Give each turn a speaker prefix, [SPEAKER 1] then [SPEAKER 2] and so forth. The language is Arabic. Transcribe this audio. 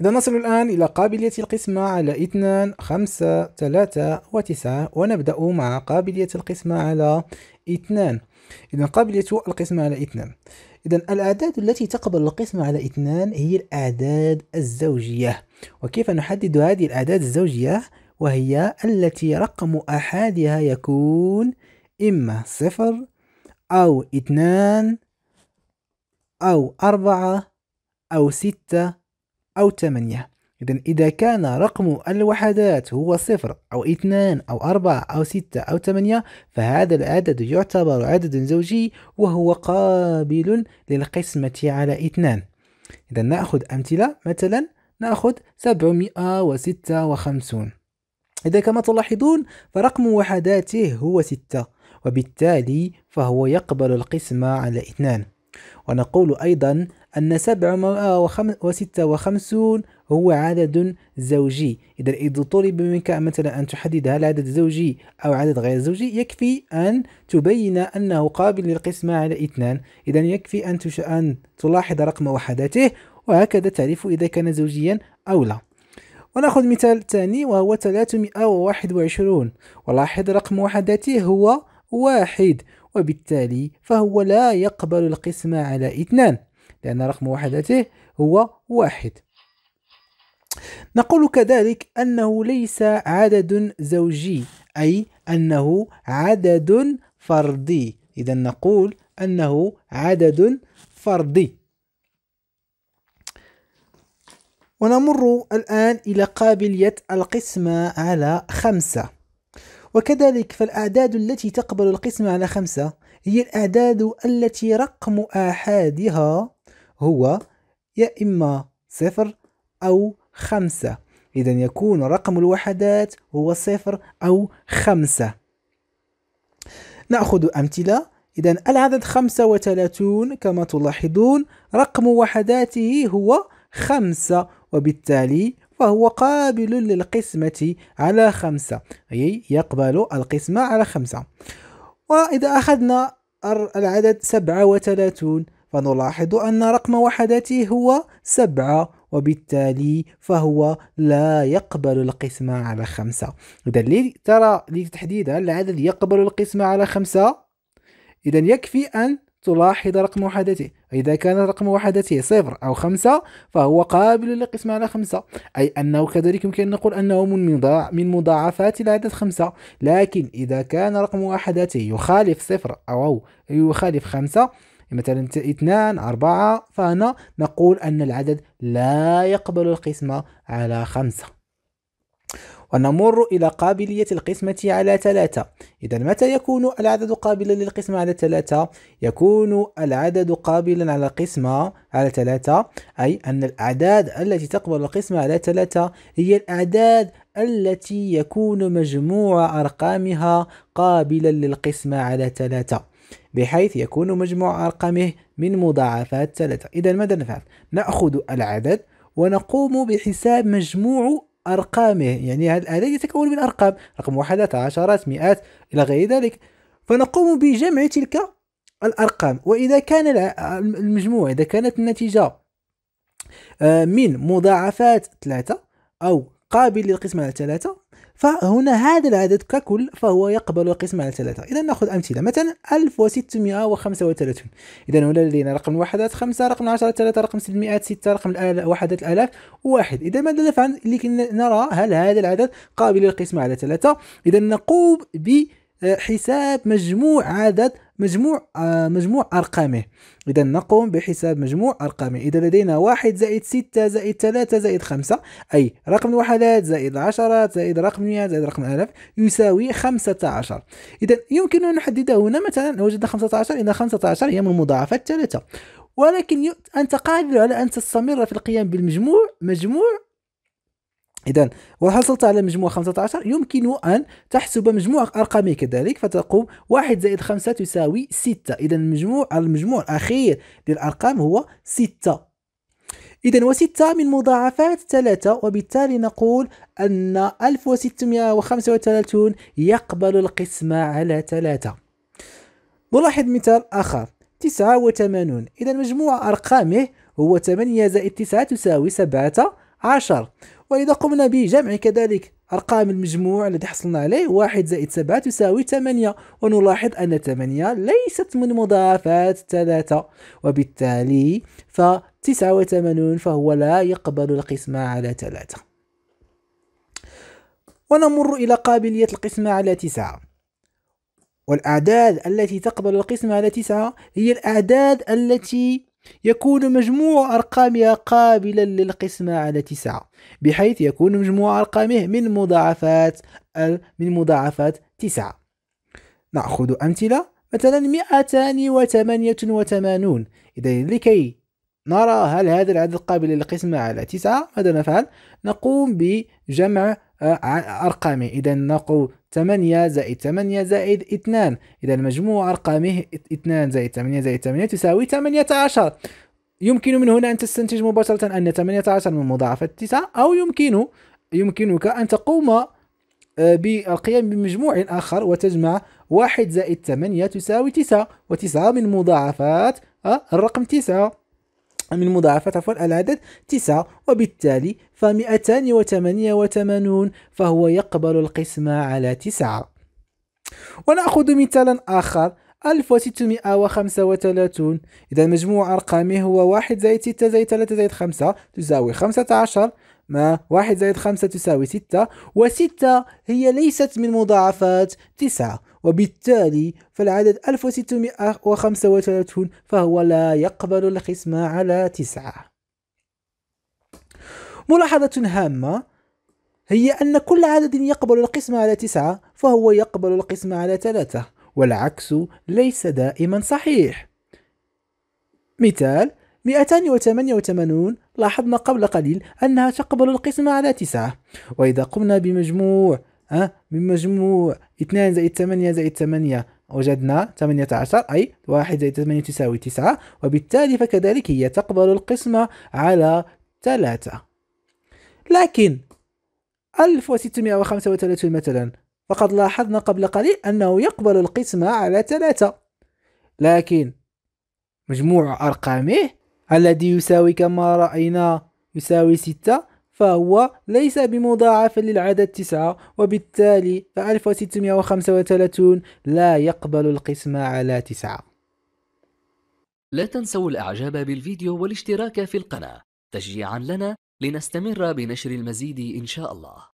[SPEAKER 1] إذا نصل الآن إلى قابلية القسمة على 2 5 3 و9 ونبدأ مع قابلية القسمة على 2 إذا قابلية القسمة على 2 إذا الأعداد التي تقبل القسمة على 2 هي الأعداد الزوجية وكيف نحدد هذه الأعداد الزوجية وهي التي رقم أحادها يكون إما 0 أو 2 أو 4 أو ستة أو 8 إذا إذا كان رقم الوحدات هو صفر أو اثنان أو أربعة أو ستة أو ثمانية فهذا العدد يعتبر عدد زوجي وهو قابل للقسمة على اثنان إذا نأخذ أمثلة مثلا نأخذ سبعمائة وستة وخمسون إذا كما تلاحظون فرقم وحداته هو ستة وبالتالي فهو يقبل القسمة على اثنان ونقول أيضا أن سبعمائة وستة وخمسون هو عدد زوجي إذا إذا طلب منك مثلا أن تحدد هل عدد زوجي أو عدد غير زوجي يكفي أن تبين أنه قابل للقسمة على اثنان إذا يكفي أن أن تلاحظ رقم وحداته وهكذا تعرف إذا كان زوجيا أو لا ونأخذ مثال ثاني وهو 321 ولاحظ رقم وحداته هو واحد وبالتالي فهو لا يقبل القسمة على اثنان لأن رقم وحدته هو واحد نقول كذلك أنه ليس عدد زوجي أي أنه عدد فردي إذا نقول أنه عدد فردي ونمر الآن إلى قابلية القسمة على خمسة وكذلك فالأعداد التي تقبل القسمة على خمسة هي الأعداد التي رقم آحادها هو يا إما صفر أو خمسة إذا يكون رقم الوحدات هو صفر أو خمسة نأخذ أمثلة إذا العدد 35 كما تلاحظون رقم وحداته هو خمسة وبالتالي فهو قابل للقسمة على خمسة أي يقبل القسمة على خمسة وإذا أخذنا العدد 37 فنلاحظ أن رقم وحدته هو سبعة وبالتالي فهو لا يقبل القسمة على خمسة إذا ترى لتحديد هل العدد يقبل القسمة على خمسة إذا يكفي أن تلاحظ رقم وحدته إذا كان رقم وحدته صفر أو خمسة فهو قابل للقسمة على خمسة أي أنه كذلك يمكن أن نقول أنه من من مضاعفات العدد خمسة لكن إذا كان رقم وحدته يخالف صفر أو يخالف خمسة يعني مثلا اثنان أربعة فهنا نقول أن العدد لا يقبل القسمة على خمسة ونمر إلى قابلية القسمة على ثلاثة إذا متى يكون العدد قابلا للقسمة على ثلاثة؟ يكون العدد قابلا على القسمة على ثلاثة أي أن الأعداد التي تقبل القسمة على ثلاثة هي الأعداد التي يكون مجموع أرقامها قابلا للقسمة على ثلاثة بحيث يكون مجموع أرقامه من مضاعفات ثلاثة إذا ماذا نفعل؟ نأخذ العدد ونقوم بحساب مجموع أرقامه يعني هذا العدد يتكون من أرقام رقم واحد عشرات مئات إلى غير ذلك فنقوم بجمع تلك الأرقام وإذا كان المجموع إذا كانت النتيجة آه، من مضاعفات ثلاثة أو قابل للقسمة على ثلاثة فهنا هذا العدد ككل فهو يقبل القسمة على ثلاثة إذا نأخذ أمثلة مثلا 1635 إذا هنا لدينا رقم الوحدات خمسة رقم عشرة ثلاثة رقم سبعمائة ستة رقم وحدات الآلاف واحد إذا ماذا نفعل لكي نرى هل هذا العدد قابل للقسمة على ثلاثة إذا نقوم بحساب مجموع عدد مجموع آه، مجموع أرقامه إذا نقوم بحساب مجموع أرقامه إذا لدينا واحد زائد ستة زائد ثلاثة زائد خمسة أي رقم الوحدات زائد عشرات زائد رقم مئة زائد رقم ألف يساوي خمسة عشر إذا يمكن أن نحدد هنا مثلا لو وجدنا خمسة عشر إن خمسة عشر هي من المضاعفات ثلاثة ولكن أنت قادر على أن تستمر في القيام بالمجموع مجموع إذا وحصلت على مجموع 15 يمكن أن تحسب مجموع أرقامي كذلك فتقوم 1 زائد 5 تساوي 6 إذا المجموع المجموع الأخير للأرقام هو 6 إذا و و6 من مضاعفات 3 وبالتالي نقول أن 1635 يقبل القسمة على 3 نلاحظ مثال آخر 89 إذا مجموع أرقامه هو 8 زائد 9 تساوي 17 وإذا قمنا بجمع كذلك أرقام المجموع الذي حصلنا عليه واحد زائد سبعة تساوي ثمانية ونلاحظ أن ثمانية ليست من مضاعفات ثلاثة وبالتالي فتسعة وثمانون فهو لا يقبل القسمة على ثلاثة ونمر إلى قابلية القسمة على تسعة والأعداد التي تقبل القسمة على تسعة هي الأعداد التي يكون مجموع أرقامها قابلا للقسمة على تسعة بحيث يكون مجموع أرقامه من مضاعفات من مضاعفات تسعة نأخذ أمثلة مثلا 288 إذا لكي نرى هل هذا العدد قابل للقسمة على تسعة ماذا نفعل؟ نقوم بجمع آه، أرقامه إذا 8 زائد 8 زائد 2 إذا مجموع أرقامه 2 زائد 8 زائد 8 تساوي 18 يمكن من هنا أن تستنتج مباشرة أن 18 من مضاعفة 9 أو يمكن يمكنك أن تقوم آه، بالقيام بمجموع آخر وتجمع 1 زائد 8 تساوي 9 و9 من مضاعفات آه، الرقم 9 من مضاعفات عفوا العدد تسعة وبالتالي فمئتان وثمانية وثمانون فهو يقبل القسمة على تسعة ونأخذ مثالا آخر 1635 إذا مجموع أرقامه هو 1 زائد 6 زائد 3 زائد 5 تساوي 15 ما واحد زائد خمسة تساوي ستة وستة هي ليست من مضاعفات تسعة وبالتالي فالعدد 1635 فهو لا يقبل القسم على تسعة ملاحظة هامة هي أن كل عدد يقبل القسم على تسعة فهو يقبل القسم على ثلاثة والعكس ليس دائما صحيح مثال 288 لاحظنا قبل قليل أنها تقبل القسمة على 9 وإذا قمنا بمجموع أه من مجموع 2 زائد 8 زائد 8 وجدنا 18 أي 1 زائد 8 تساوي 9 وبالتالي فكذلك هي تقبل القسمة على 3 لكن 1635 مثلا فقد لاحظنا قبل قليل أنه يقبل القسمة على 3 لكن مجموع أرقامه الذي يساوي كما رأينا يساوي ستة فهو ليس بمضاعف للعدد تسعة وبالتالي ف 1635 لا يقبل القسمة على تسعة لا تنسوا الإعجاب بالفيديو والاشتراك في القناة تشجيعا لنا لنستمر بنشر المزيد إن شاء الله